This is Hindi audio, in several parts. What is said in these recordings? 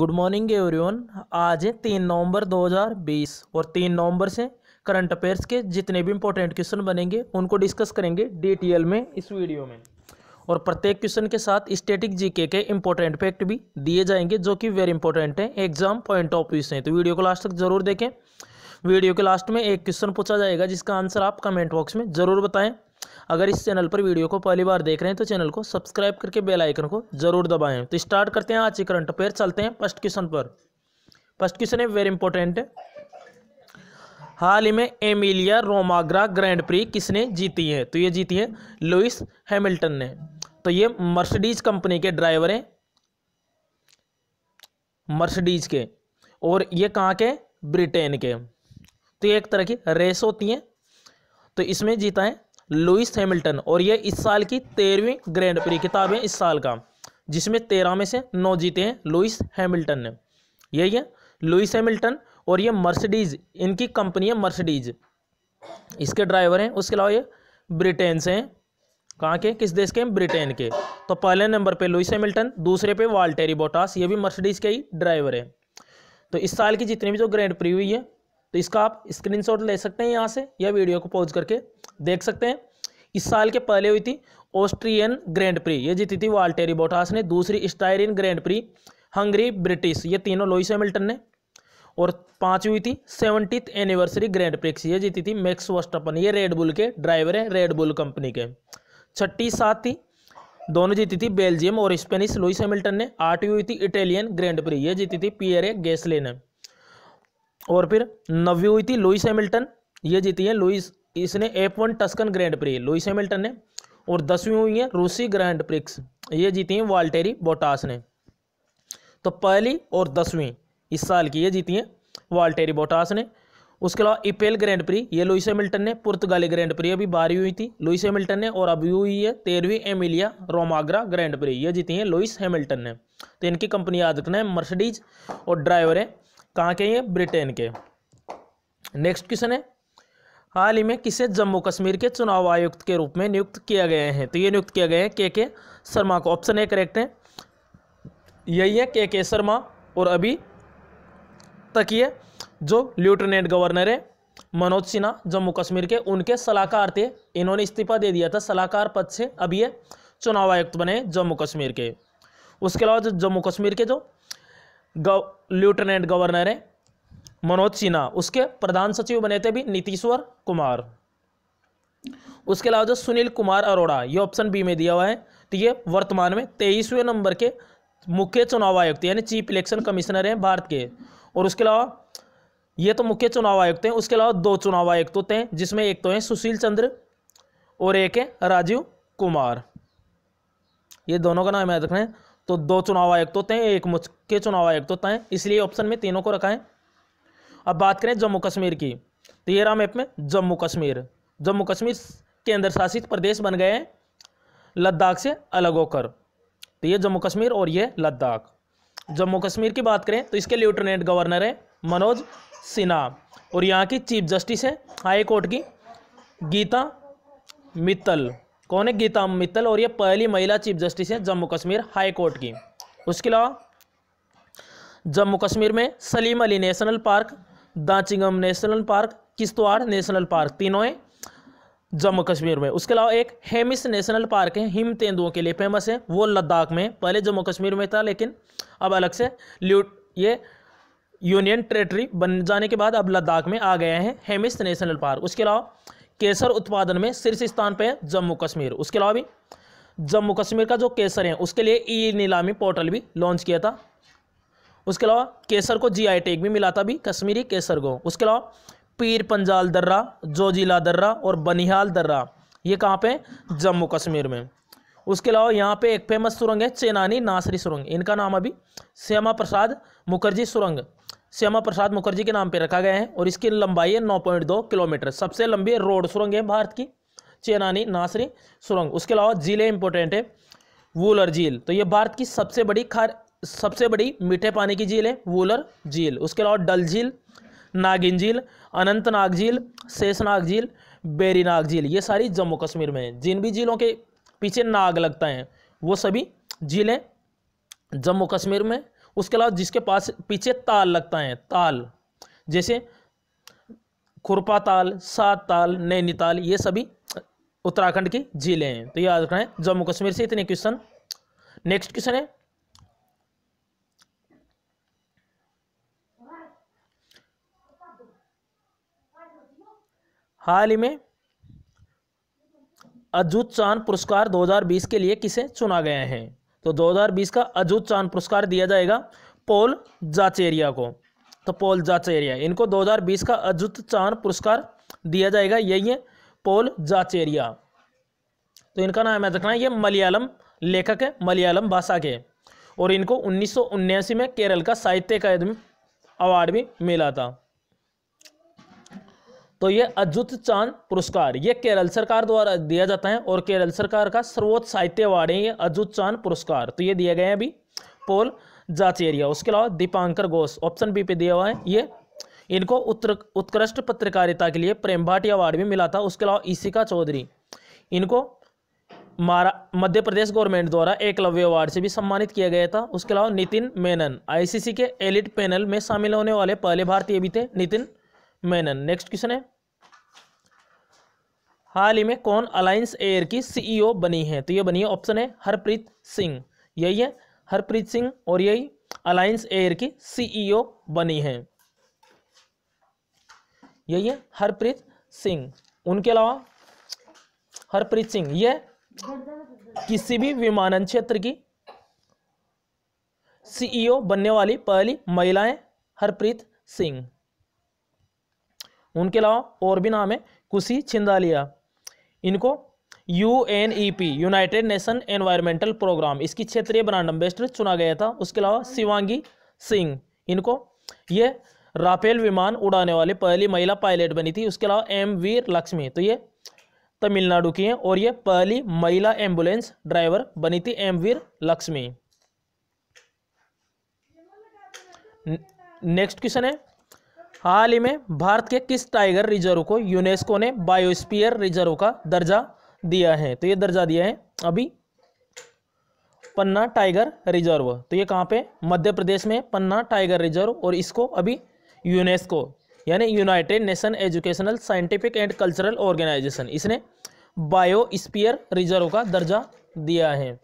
गुड मॉर्निंग एवरीवन आज है तीन नवंबर 2020 और तीन नवंबर से करंट अफेयर्स के जितने भी इंपॉर्टेंट क्वेश्चन बनेंगे उनको डिस्कस करेंगे डिटेल में इस वीडियो में और प्रत्येक क्वेश्चन के साथ स्टेटिक जीके के इंपॉर्टेंट फैक्ट भी दिए जाएंगे जो कि वेरी इंपॉर्टेंट है एग्जाम पॉइंट ऑफ व्यू से तो वीडियो को लास्ट तक जरूर देखें वीडियो के लास्ट में एक क्वेश्चन पूछा जाएगा जिसका आंसर आप कमेंट बॉक्स में जरूर बताएं अगर इस चैनल पर वीडियो को पहली बार देख रहे हैं तो चैनल को सब्सक्राइब करके बेल आइकन को जरूर दबाएं तो स्टार्ट करते हैं आज के करंट अफेयर चलते हैं फर्स्ट क्वेश्चन पर फर्स्ट क्वेश्चन है वेरी इंपॉर्टेंट हाल ही में एमिलिया रोमाग्रा ग्रैंड प्री किसने जीती है तो ये जीती है लुइस हैमिल्टन ने तो ये मर्सिडीज कंपनी के ड्राइवर हैं मर्सिडीज के और ये कहाँ के ब्रिटेन के तो ये एक तरह की रेस होती है तो इसमें जीता है लुइस हैमिल्टन और ये इस साल की तेरहवीं ग्रैंड प्री किताब है इस साल का जिसमें तेरह में से नौ जीते हैं लुइस हैमिल्टन ने यही है लुइस हैमिल्टन और ये मर्सिडीज इनकी कंपनी है मर्सिडीज इसके ड्राइवर हैं उसके अलावा ये ब्रिटेन से हैं कहाँ के किस देश के हैं ब्रिटेन के तो पहले नंबर पे लुइस हैमिल्टन दूसरे पे वाल्टेरी बोटास ये भी मर्सिडीज के ही ड्राइवर हैं तो इस साल की जितनी भी जो ग्रैंड प्री हुई है तो इसका आप स्क्रीनशॉट ले सकते हैं यहाँ से या वीडियो को पॉज करके देख सकते हैं इस साल के पहले हुई थी ऑस्ट्रियन ग्रैंड प्री ये जीती थी वाल्टेरी बोटास ने दूसरी Styrian Grand Prix Hungary British ये तीनों लोइस हेमिल्टन ने और पांचवी हुई थी सेवनटीथ एनिवर्सरी ग्रैंड प्रिक्स ये जीती थी मैक्स वस्टपन ये रेडबुल के ड्राइवर हैं रेडबुल कंपनी के छठी सात थी दोनों जीती थी बेल्जियम और स्पेनिश लुइस हैमिल्टन ने आठवीं हुई थी इटालियन ग्रैंड प्री ये जीती थी पियरे गैसले ने और फिर नवी हुई थी लुइस हैमिल्टन ये जीती है लुइस इसने F one Tuscan Grand Prix Lewis Hamilton ने और दसवीं हुई है रूसी ग्रैंड प्रिक्स ये जीती हैं वाल्टेरी बोटास ने तो पहली और दसवीं इस साल की ये जीती हैं वाल्टेरी बोटास ने उसके अलावा इपेल ग्रैंड प्री ये लुइस हेमिल्टन ने पुर्तगाली ग्रैंड प्री अभी बारहवीं हुई थी लुइस हेमिल्टन ने और अभी हुई है तेरहवीं एमिलिया रोमाग्रा ग्रैंड प्री ये जीती हैं लुइस हेमिल्टन ने तो इनकी कंपनी याद रखना है मर्सडीज और ड्राइवर है कहाँ के हैं ब्रिटेन के नेक्स्ट क्वेश्चन है हाल ही में किसे जम्मू कश्मीर के चुनाव आयुक्त के रूप में नियुक्त किया गया है तो ये नियुक्त किया गया है के के शर्मा को ऑप्शन ए करेक्ट है यही है के के शर्मा और अभी तक ये जो लेफ्टिनेंट गवर्नर है मनोज सिन्हा जम्मू कश्मीर के उनके सलाहकार थे इन्होंने इस्तीफा दे दिया था सलाहकार पद से अब ये चुनाव आयुक्त बने जम्मू कश्मीर के उसके अलावा जो जम्मू कश्मीर के जो गव लेफ्टिनेंट गवर्नर हैं मनोज सिन्हा उसके प्रधान सचिव बने थे भी नीतीश्वर कुमार उसके अलावा जो सुनील कुमार अरोड़ा ये ऑप्शन बी में दिया हुआ है तो ये वर्तमान में तेईसवें नंबर के मुख्य चुनाव आयुक्त यानी चीफ इलेक्शन कमिश्नर हैं भारत के और उसके अलावा ये तो मुख्य चुनाव आयुक्त हैं उसके अलावा दो चुनाव आयुक्त होते तो हैं जिसमें एक तो हैं सुशील चंद्र और एक है राजीव कुमार ये दोनों का नाम याद रखना है तो दो चुनाव आयुक्त होते तो हैं एक मुख्य चुनाव आयुक्त होता तो है इसलिए ऑप्शन में तीनों को रखा है अब बात करें जम्मू कश्मीर की तो ये राम मैप में जम्मू कश्मीर जम्मू कश्मीर केंद्र शासित प्रदेश बन गए हैं लद्दाख से अलग होकर तो ये जम्मू कश्मीर और ये लद्दाख जम्मू कश्मीर की बात करें तो इसके लेफ्टिनेंट गवर्नर है मनोज सिन्हा और यहाँ की चीफ जस्टिस है हाई कोर्ट की गीता मित्तल कौन है गीता मित्तल और ये पहली महिला चीफ जस्टिस है जम्मू कश्मीर हाई कोर्ट की उसके अलावा जम्मू कश्मीर में Salim Ali national park Dachigam national park Kishtwar national park तीनों है जम्मू कश्मीर में उसके अलावा एक हेमिस नेशनल पार्क है हिम तेंदुओं के लिए फेमस है वो लद्दाख में पहले जम्मू कश्मीर में था लेकिन अब अलग से ल्यूट ये यूनियन टेरेटरी बन जाने के बाद अब लद्दाख में आ गए हैं हेमिस नेशनल पार्क उसके अलावा केसर उत्पादन में शीर्ष स्थान पर है जम्मू कश्मीर उसके अलावा भी जम्मू कश्मीर का जो केसर है उसके लिए ई नीलामी पोर्टल भी लॉन्च किया था उसके अलावा केसर को जीआई टैग भी मिला था अभी कश्मीरी केसर को उसके अलावा पीर पंजाल दर्रा जोजिला दर्रा और बनिहाल दर्रा ये कहाँ पे जम्मू कश्मीर में उसके अलावा यहाँ पे एक फेमस सुरंग है चेनानी नासरी सुरंग इनका नाम अभी श्यामा प्रसाद मुखर्जी सुरंग श्यामा प्रसाद मुखर्जी के नाम पे रखा गया है और इसकी लंबाई है 9.2 किलोमीटर सबसे लंबी रोड सुरंग है भारत की चेनानी नासरी सुरंग उसके अलावा झीलें इंपॉर्टेंट है वूलर झील तो ये भारत की सबसे बड़ी खार सबसे बड़ी मीठे पानी की झील है वूलर झील उसके अलावा डल झील नागिन झील अनंतनाग झील शेषनाग झील बेरीनाग झील ये सारी जम्मू कश्मीर में है जिन भी झीलों के पीछे नाग लगता है वो सभी झीलें जम्मू कश्मीर में उसके अलावा जिसके पास पीछे ताल लगता है ताल जैसे खुरपा ताल सात ताल नैनीताल ये सभी उत्तराखंड की झीलें हैं तो याद रखना है जम्मू कश्मीर से इतने क्वेश्चन नेक्स्ट क्वेश्चन है हाल ही में अजूत चांद पुरस्कार 2020 के लिए किसे चुना गया है तो 2020 का अजूत चांद पुरस्कार दिया जाएगा पोल जाचेरिया को तो पोल जाचेरिया इनको 2020 का अजूत चांद पुरस्कार दिया जाएगा यही है पोल जाचेरिया तो इनका नाम याद रखना ये मलयालम लेखक है मलयालम भाषा के और इनको उन्नीस में केरल का साहित्य अकादमी अवार्ड भी मिला था तो ये अद्भुत चांद पुरस्कार ये केरल सरकार द्वारा दिया जाता है और केरल सरकार का सर्वोच्च साहित्य अवार्ड है ये अद्भुत चांद पुरस्कार तो ये दिया गया है अभी पोल जाचेरिया उसके अलावा दीपांकर घोष ऑप्शन बी पे दिया हुआ है ये इनको उत्तर उत्कृष्ट पत्रकारिता के लिए प्रेम भाटी अवार्ड भी मिला था उसके अलावा ईशिका चौधरी इनको मारा मध्य प्रदेश गवर्नमेंट द्वारा एकलव्य अवार्ड से भी सम्मानित किया गया था उसके अलावा नितिन मेनन आईसीसी के एलिट पैनल में शामिल होने वाले पहले भारतीय भी थे नितिन मैनन नेक्स्ट क्वेश्चन है हाल ही में कौन अलायंस एयर की सीईओ e बनी है तो ये बनी है ऑप्शन है हरप्रीत सिंह यही है हरप्रीत सिंह और यही अलायंस एयर की सीईओ e बनी है यही है हरप्रीत सिंह उनके अलावा हरप्रीत सिंह यह किसी भी विमानन क्षेत्र की सीईओ e बनने वाली पहली महिलाएं हरप्रीत सिंह उनके अलावा और भी नाम है कुशी छिंदालिया इनको U N E P United Nation Environmental Programme इसकी क्षेत्रीय ब्रांड एम्बेसडर चुना गया था उसके अलावा शिवांगी सिंह इनको ये राफेल विमान उड़ाने वाले पहली महिला पायलट बनी थी उसके अलावा एम वीर लक्ष्मी तो ये तमिलनाडु की हैं और ये पहली महिला एम्बुलेंस ड्राइवर बनी थी M Veera Lakshmi next question है हाल ही में भारत के किस टाइगर रिजर्व को यूनेस्को ने बायोस्पियर रिजर्व का दर्जा दिया है तो ये दर्जा दिया है अभी पन्ना टाइगर रिजर्व तो ये कहाँ पे मध्य प्रदेश में पन्ना टाइगर रिजर्व और इसको अभी यूनेस्को यानी United Nation Educational Scientific and Cultural Organisation इसने बायोस्पियर रिजर्व का दर्जा दिया है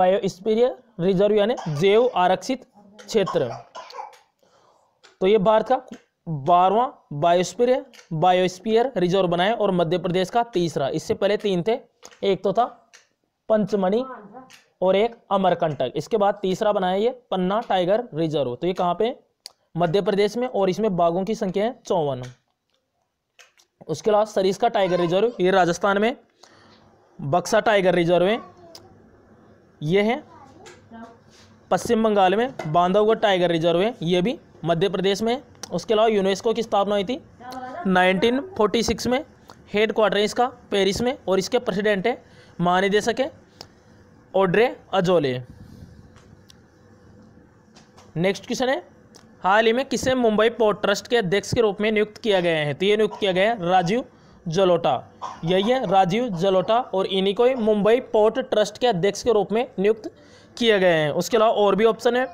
बायोस्पियर रिजर्व यानी जैव आरक्षित क्षेत्र तो ये भारत का बारवा बायोस्पियर बायोस्पियर रिजर्व बनाया और मध्य प्रदेश का तीसरा इससे पहले तीन थे एक तो था पंचमणि और एक अमरकंटक इसके बाद तीसरा बनाया ये पन्ना टाइगर रिजर्व तो ये कहाँ पे मध्य प्रदेश में और इसमें बाघों की संख्या है चौवन उसके अलावा सरिस का टाइगर रिजर्व ये राजस्थान में बक्सा टाइगर रिजर्व है ये है पश्चिम बंगाल में बांधवगढ़ टाइगर रिजर्व है ये भी मध्य प्रदेश में उसके अलावा यूनेस्को की स्थापना हुई थी 1946 में हेड क्वार्टर है इसका पेरिस में और इसके प्रेसिडेंट है महानिदेशक है ओड्रे अजोले नेक्स्ट क्वेश्चन है हाल ही में किसे मुंबई पोर्ट ट्रस्ट के अध्यक्ष के रूप में नियुक्त किया गया है तो ये नियुक्त किया गया है राजीव जलोटा यही है राजीव जलोटा और इन्हीं को ही मुंबई पोर्ट ट्रस्ट के अध्यक्ष के रूप में नियुक्त किया गया है उसके अलावा और भी ऑप्शन है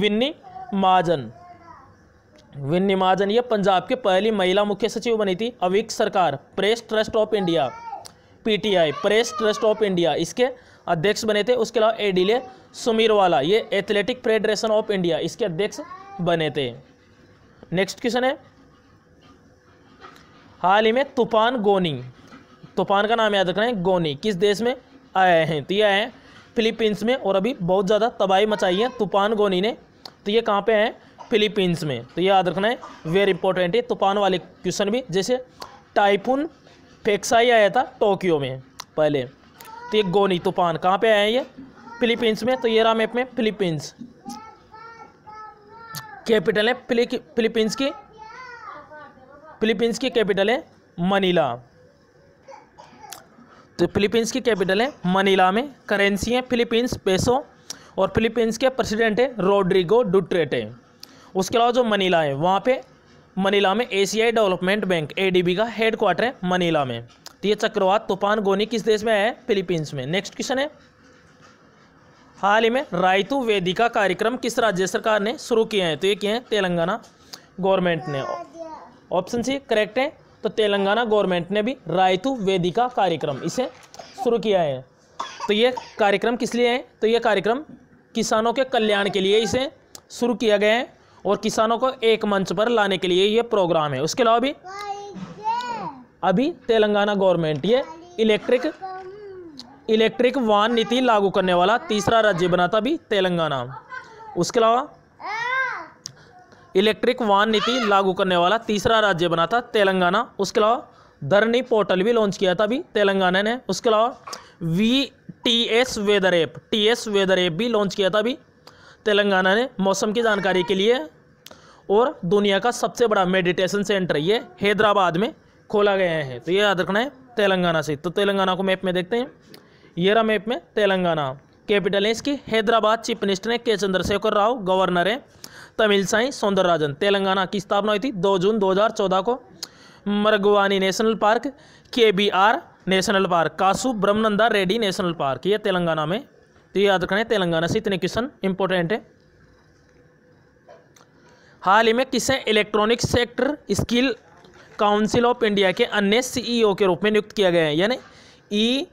विन्नी माजन विन्नी महाजन ये पंजाब की पहली महिला मुख्य सचिव बनी थी Avik Sarkar Press Trust of India PTI Press Trust of India इसके अध्यक्ष बने थे उसके अलावा एडिले सुमीरवाला ये एथलेटिक फेडरेशन ऑफ इंडिया इसके अध्यक्ष बने थे नेक्स्ट क्वेश्चन है हाल ही में तूफान गोनी तूफान का नाम याद रखना है गोनी किस देश में आए हैं तो ये आए हैं फिलीपींस में और अभी बहुत ज़्यादा तबाही मचाई है तूफान गोनी ने तो ये कहाँ पे हैं फिलीपींस में तो ये याद रखना है वेरी इंपॉर्टेंट है तूफान वाले क्वेश्चन भी जैसे टाइफून फेक्साई आया था टोक्यो में पहले तो ये गोनी तूफान कहाँ पे आया है ये फिलीपींस में तो ये रहा मैप में फिलीपींस कैपिटल है फिलीपींस की फिलीपींस की कैपिटल है मनीला तो फिलीपींस की कैपिटल है मनीला में करेंसी है फिलीपींस पेसो और फिलीपींस के प्रेसिडेंट हैं रोड्रिगो डुट्रेटे उसके अलावा जो मनीला है वहाँ पे मनीला में एशियाई डेवलपमेंट बैंक एडीबी का हेड क्वार्टर है मनीला में तो ये चक्रवात तूफान गोनी किस देश में आया है फिलीपींस में नेक्स्ट क्वेश्चन है हाल ही में रायतु वेदिका कार्यक्रम किस राज्य सरकार ने शुरू किए हैं तो ये किए हैं तेलंगाना गवर्नमेंट ने ऑप्शन सी करेक्ट है तो तेलंगाना गवर्नमेंट ने भी रायतु वेदिका कार्यक्रम इसे शुरू किया है तो ये कार्यक्रम किस लिए है तो ये कार्यक्रम किसानों के कल्याण के लिए इसे शुरू किया गया है और किसानों को एक मंच पर लाने के लिए ये प्रोग्राम है उसके अलावा भी अभी तेलंगाना गवर्नमेंट ये इलेक्ट्रिक इलेक्ट्रिक वाहन नीति लागू करने वाला तीसरा राज्य बना था भी तेलंगाना उसके अलावा इलेक्ट्रिक वाहन नीति लागू करने वाला तीसरा राज्य बना था तेलंगाना उसके अलावा धरनी पोर्टल भी लॉन्च किया था अभी तेलंगाना ने उसके अलावा V T S weather app T S weather app भी लॉन्च किया था अभी तेलंगाना ने मौसम की जानकारी के लिए और दुनिया का सबसे बड़ा मेडिटेशन सेंटर ये हैदराबाद में खोला गया है तो ये याद रखना है तेलंगाना से तो तेलंगाना को मैप में देखते हैं ये रहा मैप में तेलंगाना कैपिटल है इसकी हैदराबाद चीफ मिनिस्टर है के चंद्रशेखर राव गवर्नर है तमिल साई सौंदर राजन तेलंगाना की स्थापना हुई थी 2 जून 2014 को Mrugavani national park K B R national park Kasu Brahmananda Reddy national park ये तेलंगाना में तो ये याद रखना है तेलंगाना से इतने क्वेश्चन इंपॉर्टेंट है हाल ही में किसे Electronic Sector Skill Council of India के अन्य सीईओ e के रूप में नियुक्त किया गया है यानी E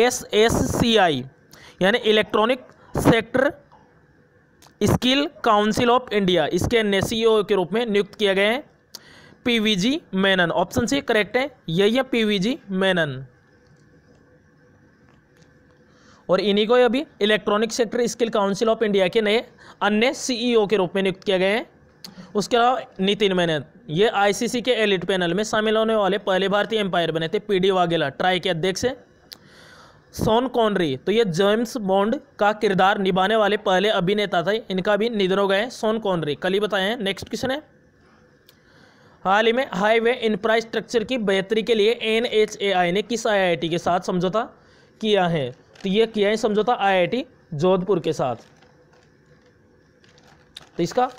S S C I यानी Electronic Sector Skill Council of India इसके अन्य सीईओ e के रूप में नियुक्त किया गया है PVG Menon option C correct है यही है पीवीजी मेनन और इन्हीं को अभी Electronic Sector Skill Council of India के नए अन्य सीईओ e के रूप में नियुक्त किए गए हैं उसके अलावा नितिन मेनन ये आईसीसी के एलिट पैनल में शामिल होने वाले पहले भारतीय एम्पायर बने थे पीडी वागेला ट्राई के अध्यक्ष है सोन कॉनरी तो ये जेम्स बॉन्ड का किरदार निभाने वाले पहले अभिनेता थे इनका भी निधन हो गए सोन कॉनरी कल ही बताएं नेक्स्ट क्वेश्चन है हाल ही में हाईवे इंफ्रास्ट्रक्चर की बेहतरी के लिए एन ने किस आई के साथ समझौता किया है तो यह किया है समझौता आई जोधपुर के साथ तो इसका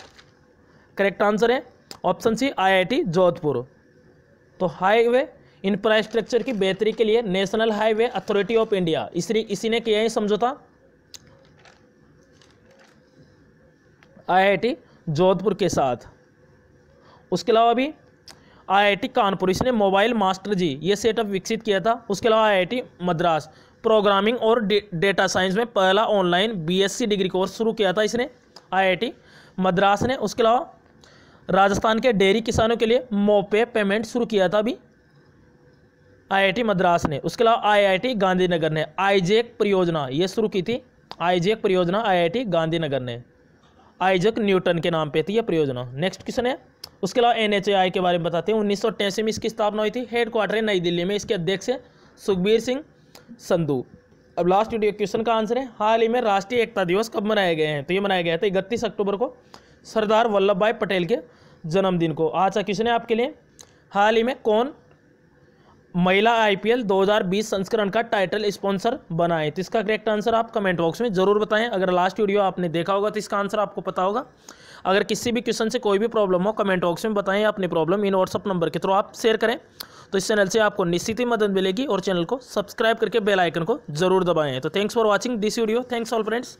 करेक्ट आंसर है ऑप्शन सी आईआईटी जोधपुर तो हाईवे इंफ्रास्ट्रक्चर की बेहतरी के लिए National Highway Authority of India इसी इसी ने किया है समझौता आईआईटी जोधपुर के साथ उसके अलावा भी आईआईटी कानपुर इसने मोबाइल मास्टर जी ये सेटअप विकसित किया था उसके अलावा आईआईटी मद्रास प्रोग्रामिंग और डेटा साइंस में पहला ऑनलाइन बीएससी डिग्री कोर्स शुरू किया था इसने आईआईटी मद्रास ने उसके अलावा राजस्थान के डेयरी किसानों के लिए मोपे पेमेंट शुरू किया था अभी आईआईटी मद्रास ने उसके अलावा आईआईटी गांधीनगर ने आईजेक परियोजना ये शुरू की थी आईजेक परियोजना आईआईटी गांधीनगर ने आइजक न्यूटन के नाम पे थी यह परियोजना नेक्स्ट क्वेश्चन है उसके अलावा एन के बारे में बताते हैं उन्नीस में इसकी स्थापना हुई थी हेड क्वार्टर है नई दिल्ली में इसके अध्यक्ष हैं सुखबीर सिंह संधू अब लास्ट वीडियो क्वेश्चन का आंसर है हाल ही में राष्ट्रीय एकता दिवस कब मनाए गए हैं तो ये मनाया गया था इकतीस अक्टूबर को सरदार वल्लभ भाई पटेल के जन्मदिन को आज का क्वेश्चन है आपके लिए हाल ही में कौन महिला आईपीएल 2020 संस्करण का टाइटल स्पॉन्सर बना है तो इसका करेक्ट आंसर आप कमेंट बॉक्स में जरूर बताएं अगर लास्ट वीडियो आपने देखा होगा तो इसका आंसर आपको पता होगा अगर किसी भी क्वेश्चन से कोई भी प्रॉब्लम हो कमेंट बॉक्स में बताएं अपनी प्रॉब्लम इन व्हाट्सअप नंबर के थ्रू आप शेयर करें तो इस चैनल से आपको निश्चित ही मदद मिलेगी और चैनल को सब्सक्राइब करके बेल आइकन को जरूर दबाएं तो thanks for watching this video thanks all friends